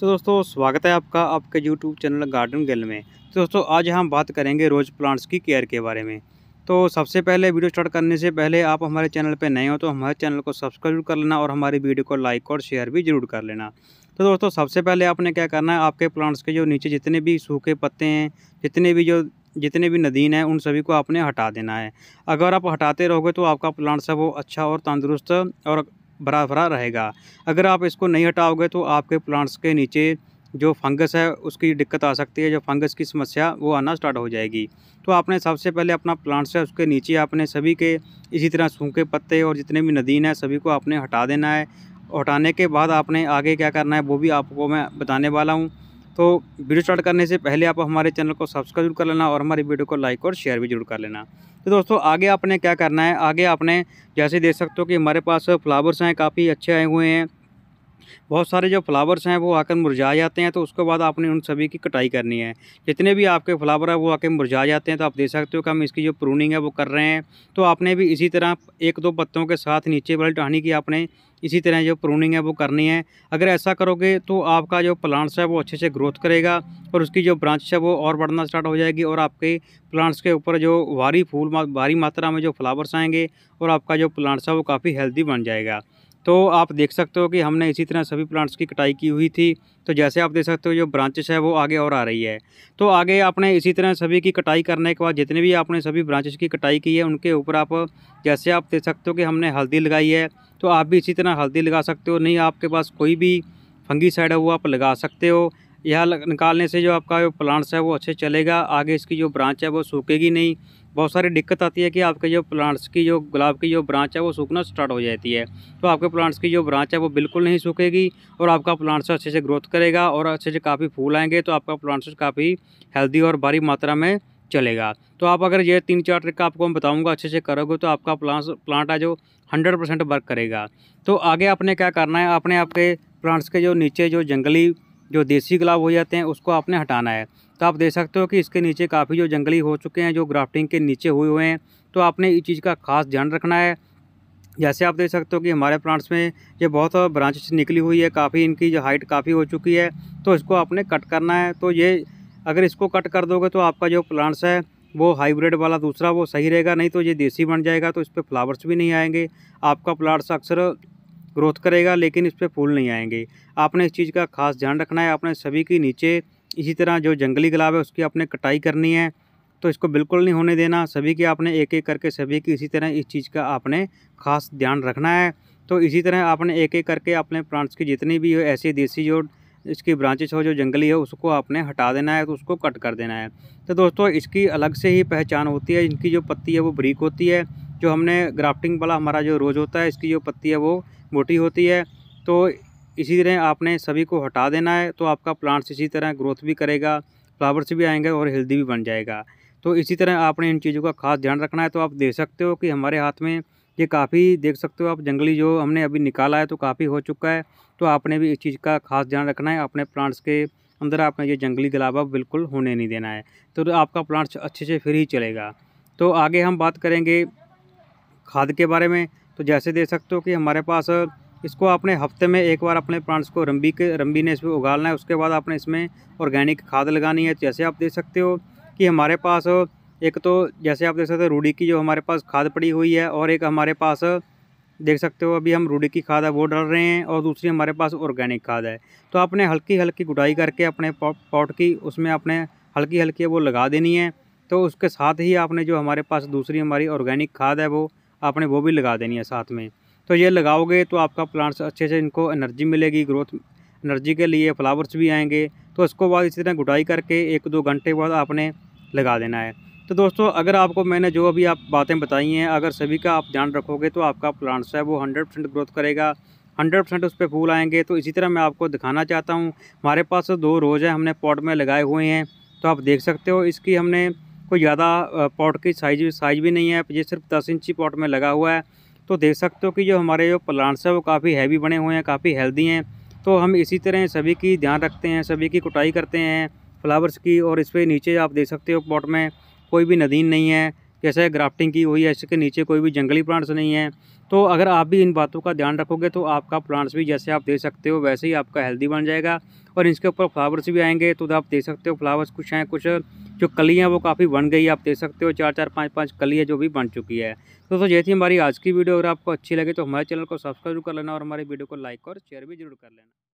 तो दोस्तों स्वागत है आपका आपके यूट्यूब चैनल गार्डन गेल में तो दोस्तों आज हम बात करेंगे रोज़ प्लांट्स की केयर के बारे में तो सबसे पहले वीडियो स्टार्ट करने से पहले आप हमारे चैनल पर नए हो तो हमारे चैनल को सब्सक्राइब कर लेना और हमारी वीडियो को लाइक और शेयर भी जरूर कर लेना तो दोस्तों सबसे पहले आपने क्या करना है आपके प्लांट्स के जो नीचे जितने भी सूखे पत्ते हैं जितने भी जो जितने भी नदीन हैं उन सभी को आपने हटा देना है अगर आप हटाते रहोगे तो आपका प्लांट्स है वो अच्छा और तंदुरुस्त और भरा भरा रहेगा अगर आप इसको नहीं हटाओगे तो आपके प्लांट्स के नीचे जो फंगस है उसकी दिक्कत आ सकती है जो फंगस की समस्या वो आना स्टार्ट हो जाएगी तो आपने सबसे पहले अपना प्लांट्स है उसके नीचे आपने सभी के इसी तरह सूखे पत्ते और जितने भी नदीन है सभी को आपने हटा देना है हटाने के बाद आपने आगे क्या करना है वो भी आपको मैं बताने वाला हूँ तो वीडियो स्टार्ट करने से पहले आप हमारे चैनल को सब्सक्राइब जरूर कर लेना और हमारी वीडियो को लाइक और शेयर भी जरूर कर लेना तो दोस्तों आगे आपने क्या करना है आगे आपने जैसे देख सकते हो कि हमारे पास फ्लावर्स हैं काफ़ी अच्छे आए हुए हैं बहुत सारे जो फ्लावर्स हैं वो आकर मुरझा जाते हैं तो उसके बाद आपने उन सभी की कटाई करनी है जितने भी आपके फ्लावर है वो आकर मुरझा जाते हैं तो आप देख सकते हो कि हम इसकी जो प्रूनिंग है वो कर रहे हैं तो आपने भी इसी तरह एक दो पत्तों के साथ नीचे वाली टहनी की आपने इसी तरह जो प्रूनिंग है वो करनी है अगर ऐसा करोगे तो आपका जो प्लांट्स है वो अच्छे से ग्रोथ करेगा और उसकी जो ब्रांच है वो और बढ़ना स्टार्ट हो जाएगी और आपके प्लांट्स के ऊपर जो भारी फूल भारी मात्रा में जो फ्लावर्स आएंगे और आपका जो प्लांट्स है वो काफ़ी हेल्दी बन जाएगा तो आप देख सकते हो कि हमने इसी तरह सभी प्लांट्स की कटाई की हुई थी तो जैसे आप देख सकते हो जो ब्रांचेस है वो आगे और आ रही है तो आगे आपने इसी तरह सभी की कटाई करने के बाद जितने भी आपने सभी ब्रांचेस की कटाई की है उनके ऊपर आप जैसे आप देख सकते हो कि हमने हल्दी लगाई है तो आप भी इसी तरह हल्दी लगा सकते हो नहीं आपके पास कोई भी फंगी साइड है वो आप लगा सकते हो यह निकालने से जो आपका जो प्लांट्स है वो अच्छे चलेगा आगे इसकी जो ब्रांच है वो सूखेगी नहीं बहुत सारी दिक्कत आती है कि आपके जो प्लांट्स की जो गुलाब की जो ब्रांच है वो सूखना स्टार्ट हो जाती है तो आपके प्लांट्स की जो ब्रांच है वो बिल्कुल नहीं सूखेगी और आपका प्लांट्स अच्छे से ग्रोथ करेगा और अच्छे से काफ़ी फूल आएंगे तो आपका प्लांट्स काफ़ी हेल्दी और भारी मात्रा में चलेगा तो आप अगर ये तीन चार ट्रिक आपको मैं बताऊँगा अच्छे से करोगे तो आपका प्लांट प्लांट है जो हंड्रेड परसेंट वर्क करेगा तो आगे आपने क्या करना है आपने आपके प्लांट्स के जो नीचे जो जंगली जो देसी गुलाब हो जाते हैं उसको आपने हटाना है तो आप देख सकते हो कि इसके नीचे काफ़ी जो जंगली हो चुके हैं जो ग्राफ्टिंग के नीचे हुए हुए हैं तो आपने इस चीज़ का खास ध्यान रखना है जैसे आप देख सकते हो कि हमारे प्लांट्स में ये बहुत ब्रांचेस निकली हुई है काफ़ी इनकी जो हाइट काफ़ी हो चुकी है तो इसको आपने कट करना है तो ये अगर इसको कट कर दोगे तो आपका जो प्लांट्स है वो हाइब्रिड वाला दूसरा वो सही रहेगा नहीं तो ये देसी बन जाएगा तो इस पर फ्लावर्स भी नहीं आएंगे आपका प्लांट्स अक्सर ग्रोथ करेगा लेकिन इस पर फूल नहीं आएंगे आपने इस चीज़ का खास ध्यान रखना है आपने सभी के नीचे इसी तरह जो जंगली गुलाब है उसकी आपने कटाई करनी है तो इसको बिल्कुल नहीं होने देना सभी की आपने एक एक करके सभी की इसी तरह इस चीज़ का आपने खास ध्यान रखना है तो इसी तरह आपने एक एक करके अपने प्लांट्स की जितनी भी हो ऐसी देसी जो इसकी ब्रांचेस हो जो जंगली हो उसको आपने हटा देना है तो उसको कट कर देना है तो दोस्तों इसकी अलग से ही पहचान होती है इनकी जो पत्ती है वो ब्रीक होती है जो हमने ग्राफ्टिंग वाला हमारा जो रोज़ होता है इसकी जो पत्ती है वो मोटी होती है तो इसी तरह आपने सभी को हटा देना है तो आपका प्लांट्स इसी तरह ग्रोथ भी करेगा फ्लावर्स भी आएंगे और हेल्दी भी बन जाएगा तो इसी तरह आपने इन चीज़ों का खास ध्यान रखना है तो आप देख सकते हो कि हमारे हाथ में ये काफ़ी देख सकते हो आप जंगली जो हमने अभी निकाला है तो काफ़ी हो चुका है तो आपने भी इस चीज़ का खास ध्यान रखना है अपने प्लांट्स के अंदर आपने ये जंगली गलाबा बिल्कुल होने नहीं देना है तो, तो आपका प्लांट्स अच्छे से फिर ही चलेगा तो आगे हम बात करेंगे खाद के बारे में तो जैसे दे सकते हो कि हमारे पास इसको आपने हफ्ते में एक बार अपने प्लांट्स को रंबी के रंबी ने इसमें उगालना है उसके बाद आपने इसमें ऑर्गेनिक खाद लगानी है जैसे आप देख सकते हो कि हमारे पास एक तो जैसे आप देख सकते हो रूढ़ी की जो हमारे पास खाद पड़ी हुई है और एक हमारे पास देख सकते हो अभी हम रूढ़ी की खाद है वो डाल रहे हैं और दूसरी हमारे पास ऑर्गेनिक खाद है तो आपने हल्की हल्की गुटाई करके अपने पॉट की उसमें आपने हल्की हल्की वो लगा देनी है तो उसके साथ ही आपने जो हमारे पास दूसरी हमारी ऑर्गेनिक खाद है वो आपने वो भी लगा देनी है साथ में तो ये लगाओगे तो आपका प्लांट्स अच्छे से इनको एनर्जी मिलेगी ग्रोथ एनर्जी के लिए फ्लावर्स भी आएंगे तो उसको बाद इसी तरह गुटाई करके एक दो घंटे बाद आपने लगा देना है तो दोस्तों अगर आपको मैंने जो अभी आप बातें बताई हैं अगर सभी का आप ध्यान रखोगे तो आपका प्लांट्स है वो हंड्रेड परसेंट ग्रोथ करेगा हंड्रेड परसेंट उस पर फूल आएंगे तो इसी तरह मैं आपको दिखाना चाहता हूँ हमारे पास दो रोज़ हैं हमने पॉट में लगाए हुए हैं तो आप देख सकते हो इसकी हमने कोई ज़्यादा पॉट की साइज साइज भी नहीं है ये सिर्फ दस इंची पॉट में लगा हुआ है तो देख सकते हो कि जो हमारे जो प्लांट्स हैं वो काफ़ी हैवी बने हुए हैं काफ़ी हेल्दी हैं तो हम इसी तरह सभी की ध्यान रखते हैं सभी की कुटाई करते हैं फ्लावर्स की और इस पर नीचे आप देख सकते हो पॉट में कोई भी नदीन नहीं है जैसे ग्राफ्टिंग की हुई है इसके नीचे कोई भी जंगली प्लांट्स नहीं है तो अगर आप भी इन बातों का ध्यान रखोगे तो आपका प्लांट्स भी जैसे आप देख सकते हो वैसे ही आपका हेल्दी बन जाएगा और इसके ऊपर फ्लावर्स भी आएंगे तो आप देख सकते हो फ्लावर्स कुछ हैं कुछ जो कली हैं वो काफ़ी बन गई है आप देख सकते हो चार चार पाँच पाँच कली है जो भी बन चुकी है तो दोस्तों ये थी हमारी आज की वीडियो अगर आपको अच्छी लगे तो हमारे चैनल को सब्सक्राइब कर लेना और हमारी वीडियो को लाइक और शेयर भी जरूर कर लेना